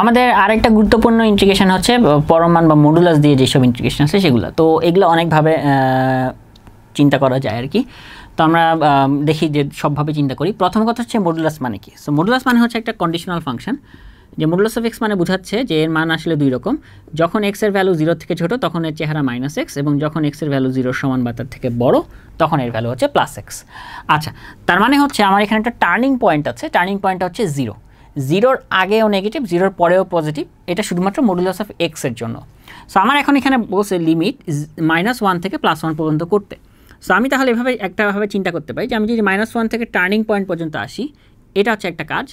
আমাদের আরেকটা গুরুত্বপূর্ণ ইন্টিগ্রেশন হচ্ছে পরমাণ বা মডুলাস দিয়ে যেসব ইন্টিগ্রেশন আছে সেগুলো তো এগুলো অনেকভাবে চিন্তা করা যায় আর কি তো আমরা দেখি যে সবভাবে চিন্তা করি প্রথম কথা হচ্ছে মডুলাস মানে কি সো মডুলাস মানে হচ্ছে একটা কন্ডিশনাল ফাংশন যে মডুলাস অফ এক্স মানে বোঝাচ্ছে যে এর মান আসলে দুই রকম যখন এক্সের ভ্যালু জিরো থেকে ছোট তখন এর চেহারা মাইনাস এক্স এবং যখন এক্সের ভ্যালু জিরোর সমান বা তার থেকে বড় তখন এর ভ্যালু হচ্ছে প্লাস এক্স আচ্ছা তার মানে হচ্ছে আমার এখানে একটা টার্নিং পয়েন্ট আছে টার্নিং পয়েন্টটা হচ্ছে জিরো জিরোর আগেও নেগেটিভ জিরোর পরেও পজিটিভ এটা শুধুমাত্র মডুলাস অফ এক্সের জন্য সো আমার এখন এখানে বসে লিমিট মাইনাস ওয়ান থেকে প্লাস ওয়ান পর্যন্ত করতে সো আমি তাহলে এভাবে একটাভাবে চিন্তা করতে পারি যে আমি যদি মাইনাস ওয়ান থেকে টার্নিং পয়েন্ট পর্যন্ত আসি এটা হচ্ছে একটা কাজ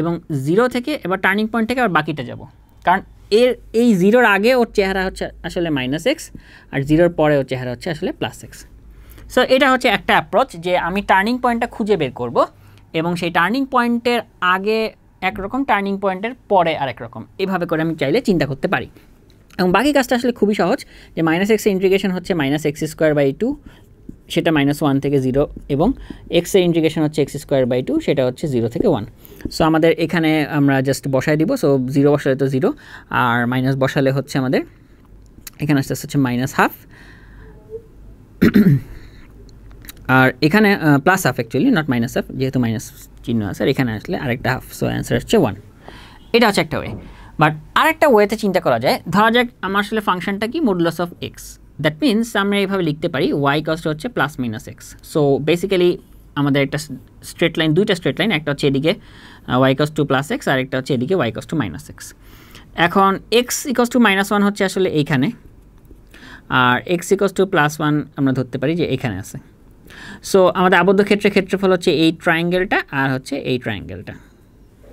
এবং জিরো থেকে এবার টার্নিং পয়েন্ট থেকে আবার বাকিটা যাব কারণ এর এই জিরোর আগে ওর চেহারা হচ্ছে আসলে মাইনাস এক্স আর জিরোর পরে ওর চেহারা হচ্ছে আসলে প্লাস এক্স সো এটা হচ্ছে একটা অ্যাপ্রোচ যে আমি টার্নিং পয়েন্টটা খুঁজে বের করব এবং সেই টার্নিং পয়েন্টের আগে একরকম টার্নিং পয়েন্টের পরে আরেক রকম এভাবে করে আমি চাইলে চিন্তা করতে পারি এবং বাকি কাজটা আসলে খুবই সহজ যে মাইনাস এক্সের ইন্টিগ্রেশন হচ্ছে minus x square by two সেটা মাইনাস ওয়ান থেকে জিরো এবং এক্সের ইন্টিগ্রেশন হচ্ছে এক্স স্কোয়ার বাই টু সেটা হচ্ছে জিরো থেকে ওয়ান সো আমাদের এখানে আমরা জাস্ট বসায় দিব সো জিরো বসালে তো জিরো আর মাইনাস বসালে হচ্ছে আমাদের এখানে আসতে হচ্ছে মাইনাস হাফ আর এখানে plus half actually not minus half যেহেতু মাইনাস চিহ্ন আছে আর এখানে আসলে আরেকটা হাফ সো অ্যান্সার হচ্ছে ওয়ান এটা হচ্ছে একটা ওয়ে বাট আরেকটা ওয়েতে চিন্তা করা যায় ধরা যাক আমার আসলে ফাংশনটা কি modulus of x that means আমরা এইভাবে লিখতে পারি ওয়াই কস্ট হচ্ছে plus minus x so basically আমাদের একটা স্ট্রেট লাইন দুইটা স্ট্রেট লাইন একটা হচ্ছে এদিকে y equals to plus x আর একটা হচ্ছে এদিকে y equals to minus x এখন x equals to minus one হচ্ছে আসলে এইখানে আর x equals to plus one আমরা ধরতে পারি যে এখানে আছে সো আমাদের আবদ্ধ ক্ষেত্রে ক্ষেত্রফল হচ্ছে এই ট্রায়াঙ্গেলটা আর হচ্ছে এই ট্রায়াঙ্গেলটা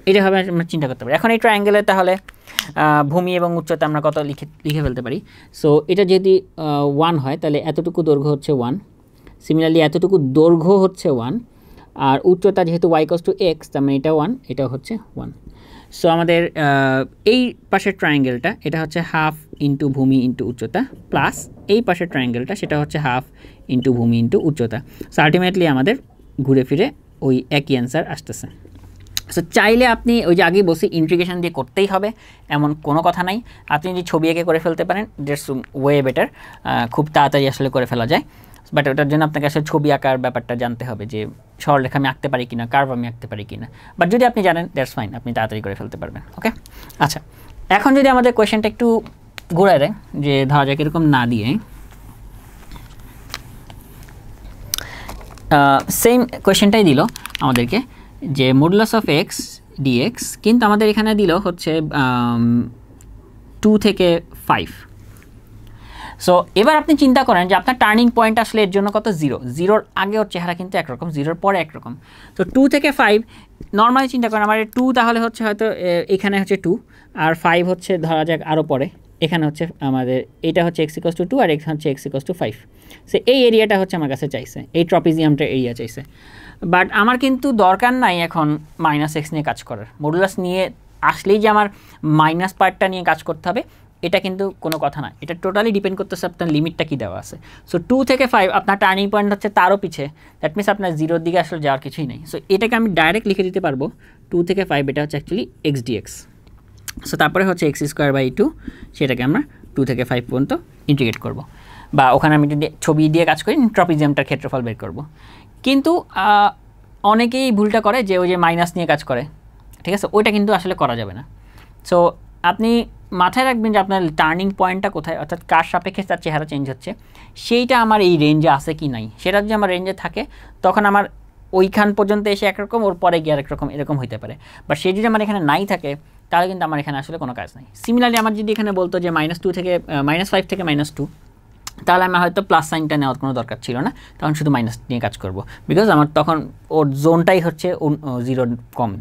এটা হবে আমরা চিন্তা করতে পারি এখন এই ট্রায়াঙ্গেলে তাহলে ভূমি এবং উচ্চতা আমরা কত লিখে লিখে ফেলতে পারি সো এটা যদি ওয়ান হয় তাহলে এতটুকু দৈর্ঘ্য হচ্ছে ওয়ান সিমিলারলি এতটুকু দৈর্ঘ্য হচ্ছে ওয়ান আর উচ্চতা যেহেতু ওয়াইকস টু এক্স তার মানে এটা ওয়ান এটা হচ্ছে ওয়ান সো আমাদের এই পাশের ট্রায়াঙ্গেলটা এটা হচ্ছে হাফ ইন্টু ভূমি ইন্টু উচ্চতা প্লাস এই পাশের ট্রায়াঙ্গেলটা সেটা হচ্ছে হাফ ইন্টু ভূমি ইন্টু উচ্চতা সো আলটিমেটলি আমাদের ঘুরে ফিরে ওই একই অ্যান্সার আসতেছে সো চাইলে আপনি ওই যে আগেই বসে ইন্ট্রিগেশন দিয়ে করতেই হবে এমন কোনো কথা নাই আপনি যদি ছবি এঁকে করে ফেলতে পারেন দ্যাটস ওয়ে বেটার খুব তাড়াতাড়ি আসলে করে ফেলা যায় বাট ওটার জন্য আপনাকে আসলে ছবি আঁকার ব্যাপারটা জানতে হবে যে সরলরেখা আমি আঁকতে পারি কিনা কার্ভ আমি আঁকতে পারি কিনা বাট যদি আপনি জানেন দ্যাটস ফাইন আপনি তাড়াতাড়ি করে ফেলতে পারবেন ওকে আচ্ছা এখন যদি আমাদের কোয়েশ্চেনটা একটু ঘোরায় দেয় যে ধরা যাক এরকম না দিয়ে সেম কোয়েশ্চেনটাই দিল আমাদেরকে যে মোডলাস অফ এক্স ডিএক্স কিন্তু আমাদের এখানে দিল হচ্ছে টু um, থেকে ফাইভ সো এবার আপনি চিন্তা করেন যে আপনার টার্নিং পয়েন্ট আসলে এর জন্য কত জিরো জিরোর আগে ওর চেহারা কিন্তু একরকম জিরোর পরে একরকম তো টু থেকে ফাইভ নর্মালি চিন্তা করেন আমার টু তাহলে হচ্ছে হয়তো এখানে হচ্ছে টু আর ফাইভ হচ্ছে ধরা যাক আরও পরে এখানে হচ্ছে আমাদের এটা হচ্ছে এক্সিকস টু টু আর এখানে হচ্ছে এক্সিকস টু ফাইভ সে এই এরিয়াটা হচ্ছে আমার কাছে চাইছে এই ট্রপিজিয়ামটা এরিয়া চাইছে বাট আমার কিন্তু দরকার নাই এখন মাইনাস এক্স নিয়ে কাজ করার মডুলাস নিয়ে আসলেই যে আমার মাইনাস পার্টটা নিয়ে কাজ করতে হবে এটা কিন্তু কোনো কথা না এটা টোটালি ডিপেন্ড করতেছে আপনার লিমিটটা কী দেওয়া আছে সো টু থেকে ফাইভ আপনার টার্নিং পয়েন্ট হচ্ছে তারও পিছে দ্যাট মিনস আপনার জিরোর দিকে আসলে যাওয়ার কিছুই নেই সো এটাকে আমি ডাইরেক্ট লিখে দিতে পারবো টু থেকে ফাইভ এটা হচ্ছে অ্যাকচুয়ালি এক্স ডিএক্স সো তারপরে হচ্ছে এক্স স্কোয়ার বাই টু সেটাকে আমরা টু থেকে ফাইভ পর্যন্ত ইন্টিগ্রেট করবো বা ওখানে আমি যদি ছবি দিয়ে কাজ করি ট্রপিজিয়ামটার ক্ষেত্রফল বের করবো কিন্তু অনেকেই ভুলটা করে যে ওই যে মাইনাস নিয়ে কাজ করে ঠিক আছে ওইটা কিন্তু আসলে করা যাবে না সো আপনি মাথায় রাখবেন যে আপনার টার্নিং পয়েন্টটা কোথায় অর্থাৎ কার সাপেক্ষে তার চেহারা চেঞ্জ হচ্ছে সেইটা আমার এই রেঞ্জে আছে কি নাই সেটা যদি আমার রেঞ্জে থাকে তখন আমার ওইখান পর্যন্ত এসে একরকম ওর পরে গিয়ে আরেকরকম এরকম হইতে পারে বা সে যদি আমার এখানে নাই থাকে তাহলে কিন্তু আমার এখানে আসলে কোনো কাজ নাই সিমিলারলি আমার যদি এখানে বলতো যে মাইনাস টু থেকে মাইনাস ফাইভ থেকে মাইনাস টু তাহলে আমার হয়তো প্লাস সাইনটা নেওয়ার কোনো দরকার ছিল না তখন শুধু মাইনাস নিয়ে কাজ করব বিকজ আমার তখন ওর জোনটাই হচ্ছে জিরো কম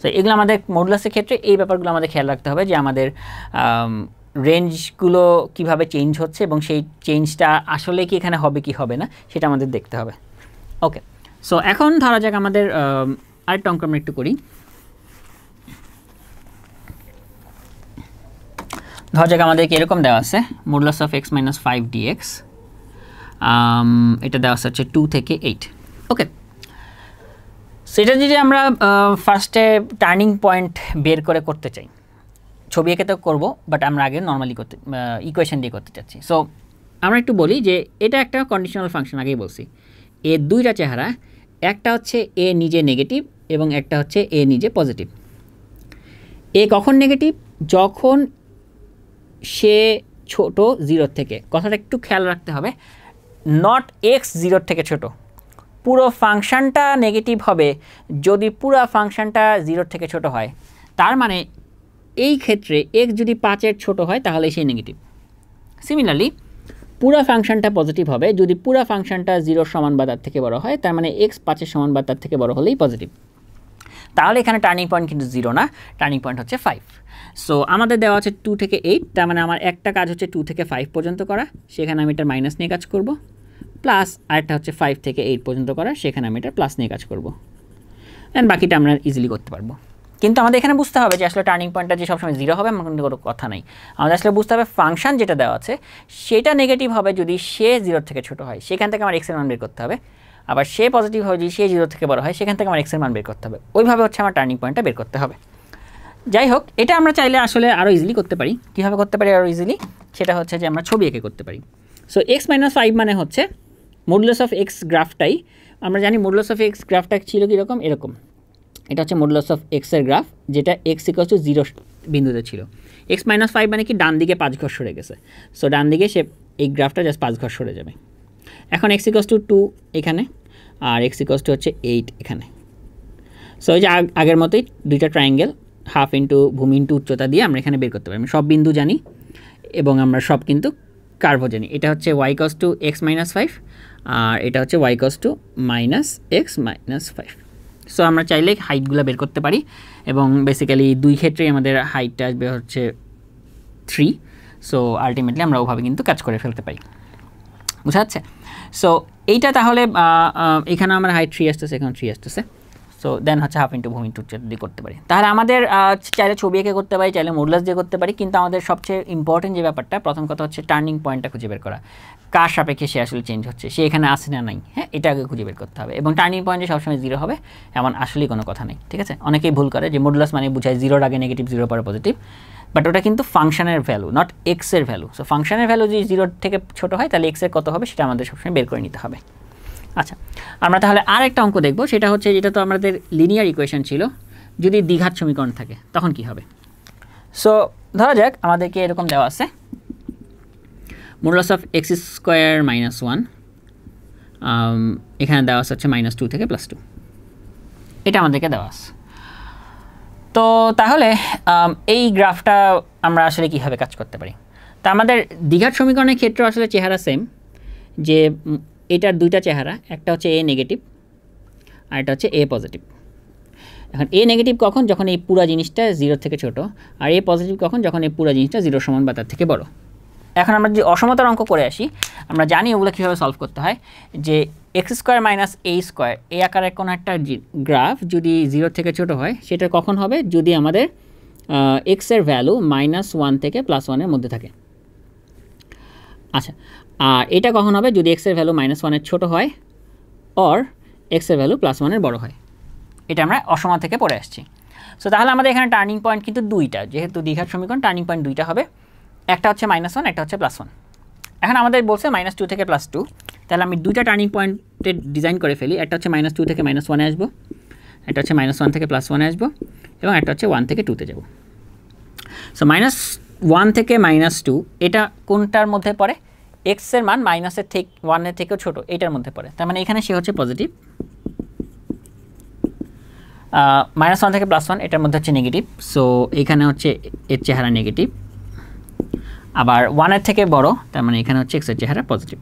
তো এগুলো আমাদের মডুলাসের ক্ষেত্রে এই ব্যাপারগুলো আমাদের খেয়াল রাখতে হবে যে আমাদের রেঞ্জগুলো কিভাবে চেঞ্জ হচ্ছে এবং সেই চেঞ্জটা আসলে কি এখানে হবে কি হবে না সেটা আমাদের দেখতে হবে ওকে সো এখন ধরা যাক আমাদের আরেকটা অঙ্ক আমরা একটু করি ধরা যাক আমাদেরকে এরকম দেওয়া আছে modulus of x minus five dx এটা দেওয়া আছে হচ্ছে টু থেকে এইট ওকে সেটা যদি আমরা ফার্স্টে টার্নিং পয়েন্ট বের করে করতে চাই ছবি এঁকে তো করবো বাট আমরা আগে নর্মালি করতে ইকুয়েশন দিয়ে করতে চাচ্ছি সো আমরা একটু বলি যে এটা একটা কন্ডিশনাল ফাংশন আগেই বলছি এর দুইটা চেহারা একটা হচ্ছে এ নিজে নেগেটিভ এবং একটা হচ্ছে এ নিজে পজিটিভ এ কখন নেগেটিভ যখন সে ছোট জিরোর থেকে কথাটা একটু খেয়াল রাখতে হবে নট এক্স জিরোর থেকে ছোট পুরো ফাংশানটা নেগেটিভ হবে যদি পুরো ফাংশানটা জিরোর থেকে ছোট হয় তার মানে এই ক্ষেত্রে এক্স যদি পাঁচের ছোট হয় তাহলে সেই নেগেটিভ সিমিলারলি পুরো ফাংশানটা পজিটিভ হবে যদি পুরো ফাংশানটা জিরোর সমান বা তার থেকে বড় হয় তার মানে এক্স পাঁচের সমান বা তার থেকে বড় হলেই পজিটিভ তাহলে এখানে টার্নিং পয়েন্ট কিন্তু জিরো না টার্নিং পয়েন্ট হচ্ছে ফাইভ সো আমাদের দেওয়া হচ্ছে টু থেকে এইট তার মানে আমার একটা কাজ হচ্ছে টু থেকে ফাইভ পর্যন্ত করা সেখানে আমি এটা মাইনাস নিয়ে কাজ করব প্লাস আরেকটা হচ্ছে ফাইভ থেকে এইট পর্যন্ত করা সেখানে আমি এটা প্লাস নিয়ে কাজ করব অ্যান্ড বাকিটা আমরা ইজিলি করতে পারবো কিন্তু আমাদের এখানে বুঝতে হবে যে আসলে টার্নিং পয়েন্টটা যে সবসময় জিরো হবে আমার কিন্তু কোনো কথা নেই আমাদের আসলে বুঝতে হবে ফাংশন যেটা দেওয়া আছে সেটা নেগেটিভ হবে যদি সে জিরোর থেকে ছোটো হয় সেখান থেকে আমার এক্সেল ওয়ান বের করতে হবে আবার সে পজিটিভ হয় যদি সে জিরো থেকে বড় হয় সেখান থেকে আমার এক্সের মান বের করতে হবে ওইভাবে হচ্ছে আমার টার্নিং পয়েন্টটা বের করতে হবে যাই হোক এটা আমরা চাইলে আসলে আরও ইজিলি করতে পারি কীভাবে করতে পারি আরও ইজিলি সেটা হচ্ছে যে আমরা ছবি এঁকে করতে পারি সো এক্স মাইনাস ফাইভ মানে হচ্ছে মডুলাস অফ এক্স গ্রাফটাই আমরা জানি মডুলাস অফ এক্স গ্রাফটা ছিল কীরকম এরকম এটা হচ্ছে মডুলাস অফ এক্সের গ্রাফ যেটা এক্স ইকস টু জিরো বিন্দুতে ছিল এক্স মাইনাস ফাইভ মানে কি ডান দিকে পাঁচ ঘর সরে গেছে সো ডান দিকে সে এই গ্রাফটা জাস্ট পাঁচ ঘর সরে যাবে এখন এক্স ইকস টু টু এখানে আর এক্স ইকস টু হচ্ছে এইট এখানে সো এই যে আগের মতোই দুইটা ট্রায়াঙ্গেল হাফ ইন্টু ভূমি ইন্টু উচ্চতা দিয়ে আমরা এখানে বের করতে পারি সব বিন্দু জানি এবং আমরা সব কিন্তু কার্ভও জানি এটা হচ্ছে y equals to x minus five আর এটা হচ্ছে y equals to minus x minus five so আমরা চাইলে হাইটগুলো বের করতে পারি এবং বেসিক্যালি দুই ক্ষেত্রেই আমাদের হাইটটা আসবে হচ্ছে থ্রি সো আলটিমেটলি আমরা ওভাবে কিন্তু কাজ করে ফেলতে পারি বুঝা যাচ্ছে সো এইটা তাহলে এখানে আমার হাইট থ্রি আসতেছে এখানে থ্রি আসতেছে সো দেন হচ্ছে হাফ ইন্টু ভূমি টুচার দিয়ে করতে পারি তাহলে আমাদের চাইলে ছবি এঁকে করতে পারি চাইলে মোডলাস দিয়ে করতে পারি কিন্তু আমাদের সবচেয়ে ইম্পর্টেন্ট যে ব্যাপারটা প্রথম কথা হচ্ছে টার্নিং পয়েন্টটা খুঁজে বের করা কার সাপেক্ষে সে আসলে চেঞ্জ হচ্ছে সে এখানে আসে না নাই হ্যাঁ এটা আগে খুঁজে বের করতে হবে এবং টার্নিং পয়েন্টে সবসময় জিরো হবে এমন আসলেই কোনো কথা নেই ঠিক আছে অনেকেই ভুল করে যে মোডলাস মানে বুঝায় জিরোর আগে নেগেটিভ জিরো পরে পজিটিভ বাট ওটা কিন্তু ফাংশনের ভ্যালু নট এক্সের ভ্যালু সো ফাংশনের ভ্যালু যদি জিরোর থেকে ছোটো হয় তাহলে এক্সের কত হবে সেটা আমাদের সবসময় বের করে নিতে হবে আচ্ছা আমরা তাহলে আর একটা অঙ্ক দেখব সেটা হচ্ছে যেটা তো আমাদের লিনিয়ার ইকুয়েশন ছিল যদি দ্বিঘাত সমীকরণ থাকে তখন কি হবে সো ধরা যাক আমাদেরকে এরকম দেওয়া আছে modulus of x square minus one এখানে দেওয়া আছে মাইনাস টু থেকে প্লাস টু এটা আমাদেরকে দেওয়া আছে তো তাহলে এই গ্রাফটা আমরা আসলে কীভাবে কাজ করতে পারি তা আমাদের দীঘার সমীকরণের ক্ষেত্রে আসলে চেহারা সেম যে এটার দুইটা চেহারা একটা হচ্ছে এ নেগেটিভ আর এটা হচ্ছে এ পজিটিভ এখন এ নেগেটিভ কখন যখন এই পুরা জিনিসটা জিরোর থেকে ছোট আর এ পজিটিভ কখন যখন এই পুরা জিনিসটা জিরোর সমান বা তার থেকে বড় এখন আমরা যে অসমতার অঙ্ক করে আসি আমরা জানি ওগুলো কীভাবে সলভ করতে হয় যে x square minus a square এই আকারের কোনো একটা গ্রাফ যদি জিরোর থেকে ছোট হয় সেটা কখন হবে যদি আমাদের এক্সের ভ্যালু মাইনাস ওয়ান থেকে প্লাস ওয়ানের মধ্যে থাকে আচ্ছা আর এটা কখন হবে যদি এক্সের ভ্যালু মাইনাস ওয়ানের ছোটো হয় অর এক্সের ভ্যালু প্লাস ওয়ানের বড়ো হয় এটা আমরা অসমা থেকে পড়ে আসছি সো তাহলে আমাদের এখানে টার্নিং পয়েন্ট কিন্তু দুইটা যেহেতু দীঘার সমীকরণ টার্নিং পয়েন্ট দুইটা হবে একটা হচ্ছে মাইনাস ওয়ান একটা হচ্ছে প্লাস ওয়ান এখন আমাদের বলছে মাইনাস টু থেকে প্লাস টু তাহলে আমি দুইটা টার্নিং পয়েন্টের ডিজাইন করে ফেলি একটা হচ্ছে মাইনাস টু থেকে মাইনাস ওয়ানে আসবো একটা হচ্ছে মাইনাস ওয়ান থেকে প্লাস ওয়ানে আসবো এবং একটা হচ্ছে ওয়ান থেকে টুতে যাব সো মাইনাস ওয়ান থেকে মাইনাস টু এটা কোনটার মধ্যে পড়ে এক্সের মান মাইনাসের থেকে ওয়ানের থেকেও ছোট এটার মধ্যে পড়ে তার মানে এখানে সে হচ্ছে পজিটিভ মাইনাস ওয়ান থেকে প্লাস ওয়ান এটার মধ্যে হচ্ছে নেগেটিভ সো এখানে হচ্ছে এর চেহারা নেগেটিভ আবার ওয়ানের থেকে বড় তার মানে এখানে হচ্ছে এক্সের চেহারা পজিটিভ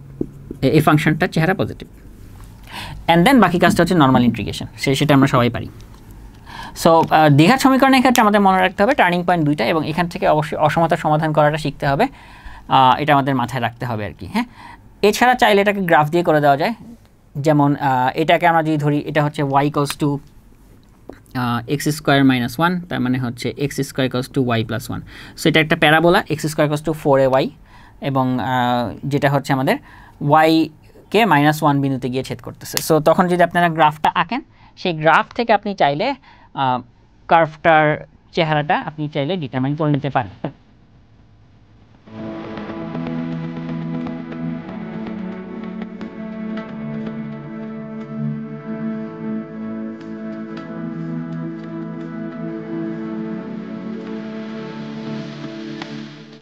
এই ফাংশনটার চেহারা পজিটিভ অ্যান্ড দেন বাকি কাজটা হচ্ছে নর্মাল ইন্ট্রিগেশন সে সেটা আমরা সবাই পারি সো দীঘার সমীকরণের ক্ষেত্রে আমাদের মনে রাখতে হবে টার্নিং পয়েন্ট দুইটা এবং এখান থেকে অবশ্যই অসমতার সমাধান করাটা শিখতে হবে এটা আমাদের মাথায় রাখতে হবে আর কি হ্যাঁ এছাড়া চাইলে এটাকে গ্রাফ দিয়ে করে দেওয়া যায় যেমন এটাকে আমরা যদি ধরি এটা হচ্ছে y equals to x square minus one তার মানে হচ্ছে x square equals to y plus one so এটা একটা parabola x square equals to four a y এবং যেটা হচ্ছে আমাদের ওয়াইকে মাইনাস ওয়ান বিন্দুতে গিয়ে ছেদ করতেছে সো তখন যদি আপনারা গ্রাফটা আঁকেন সেই গ্রাফ থেকে আপনি চাইলে কার্ভটার চেহারাটা আপনি চাইলে ডিটারমাইন করে নিতে পারেন